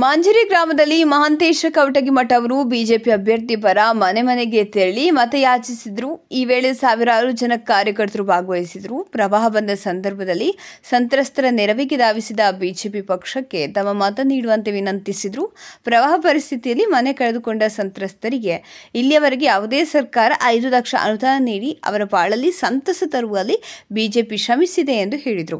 ಮಾಂಜರಿ ಗ್ರಾಮದಲ್ಲಿ ಮಹಾಂತೇಶ ಕವಟಗಿಮಠ ಅವರು ಬಿಜೆಪಿ ಅಭ್ಯರ್ಥಿ ಪರ ಮನೆ ಮನೆಗೆ ತೆರಳಿ ಮತಯಾಚಿಸಿದ್ರು ಈ ವೇಳೆ ಸಾವಿರಾರು ಜನ ಕಾರ್ಯಕರ್ತರು ಭಾಗವಹಿಸಿದ್ರು ಪ್ರವಾಹ ಬಂದ ಸಂದರ್ಭದಲ್ಲಿ ಸಂತ್ರಸ್ತರ ನೆರವಿಗೆ ಧಾವಿಸಿದ ಬಿಜೆಪಿ ಪಕ್ಷಕ್ಕೆ ತಮ್ಮ ಮತ ನೀಡುವಂತೆ ವಿನಂತಿಸಿದ್ರು ಪ್ರವಾಹ ಪರಿಸ್ಥಿತಿಯಲ್ಲಿ ಮನೆ ಕಳೆದುಕೊಂಡ ಸಂತ್ರಸ್ತರಿಗೆ ಇಲ್ಲಿಯವರೆಗೆ ಯಾವುದೇ ಸರ್ಕಾರ ಐದು ಲಕ್ಷ ಅನುದಾನ ನೀಡಿ ಅವರ ಪಾಳಲ್ಲಿ ಸಂತಸ ತರುವಲ್ಲಿ ಬಿಜೆಪಿ ಶ್ರಮಿಸಿದೆ ಎಂದು ಹೇಳಿದರು